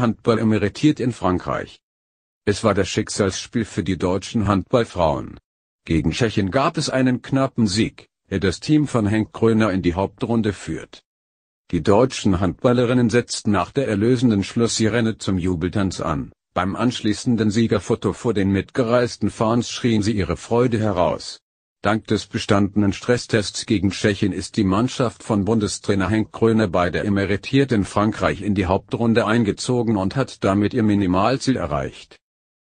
Handball emeritiert in Frankreich. Es war das Schicksalsspiel für die deutschen Handballfrauen. Gegen Tschechien gab es einen knappen Sieg, der das Team von Henk Kröner in die Hauptrunde führt. Die deutschen Handballerinnen setzten nach der erlösenden Schlusssirene zum Jubeltanz an. Beim anschließenden Siegerfoto vor den mitgereisten Fans schrien sie ihre Freude heraus. Dank des bestandenen Stresstests gegen Tschechien ist die Mannschaft von Bundestrainer Henk Kröne bei der emeritierten Frankreich in die Hauptrunde eingezogen und hat damit ihr Minimalziel erreicht.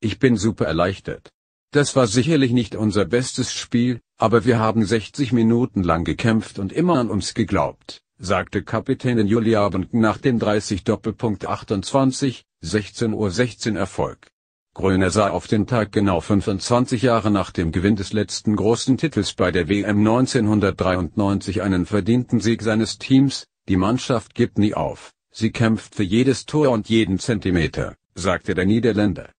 Ich bin super erleichtert. Das war sicherlich nicht unser bestes Spiel, aber wir haben 60 Minuten lang gekämpft und immer an uns geglaubt, sagte Kapitänin Julia Benken nach dem 30 Doppelpunkt 28, 16.16 .16 Uhr Erfolg. Gröner sah auf den Tag genau 25 Jahre nach dem Gewinn des letzten großen Titels bei der WM 1993 einen verdienten Sieg seines Teams, die Mannschaft gibt nie auf, sie kämpft für jedes Tor und jeden Zentimeter, sagte der Niederländer.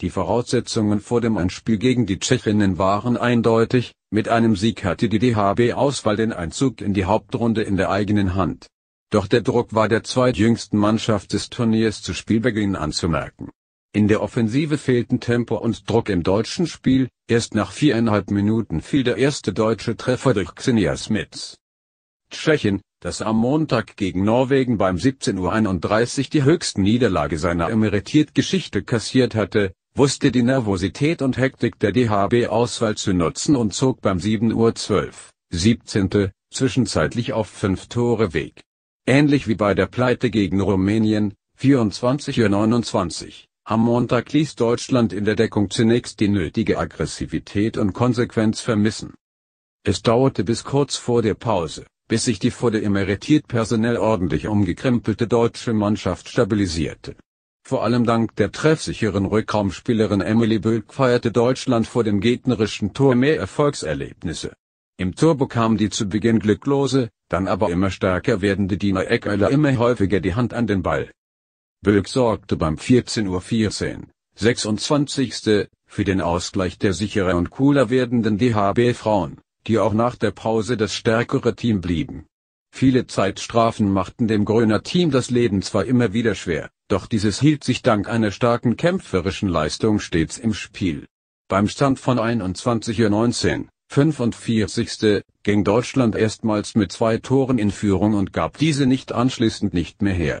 Die Voraussetzungen vor dem Anspiel gegen die Tschechinnen waren eindeutig, mit einem Sieg hatte die DHB-Auswahl den Einzug in die Hauptrunde in der eigenen Hand. Doch der Druck war der zweitjüngsten Mannschaft des Turniers zu Spielbeginn anzumerken. In der Offensive fehlten Tempo und Druck im deutschen Spiel, erst nach viereinhalb Minuten fiel der erste deutsche Treffer durch Xenia Smits. Tschechien, das am Montag gegen Norwegen beim 17.31 Uhr die höchste Niederlage seiner Emeritiert-Geschichte kassiert hatte, wusste die Nervosität und Hektik der DHB-Auswahl zu nutzen und zog beim 7.12 Uhr, 17. zwischenzeitlich auf fünf Tore Weg. Ähnlich wie bei der Pleite gegen Rumänien, 24.29 Uhr am Montag ließ Deutschland in der Deckung zunächst die nötige Aggressivität und Konsequenz vermissen. Es dauerte bis kurz vor der Pause, bis sich die vor der emeritiert personell ordentlich umgekrempelte deutsche Mannschaft stabilisierte. Vor allem dank der treffsicheren Rückraumspielerin Emily Böck feierte Deutschland vor dem gegnerischen Tor mehr Erfolgserlebnisse. Im Tor bekam die zu Beginn glücklose, dann aber immer stärker werdende Dina Eckeiler immer häufiger die Hand an den Ball. Böck sorgte beim 14.14 Uhr, 26. für den Ausgleich der sicherer und cooler werdenden DHB Frauen, die auch nach der Pause das stärkere Team blieben. Viele Zeitstrafen machten dem Gröner Team das Leben zwar immer wieder schwer, doch dieses hielt sich dank einer starken kämpferischen Leistung stets im Spiel. Beim Stand von 21.19 Uhr, 45. ging Deutschland erstmals mit zwei Toren in Führung und gab diese nicht anschließend nicht mehr her.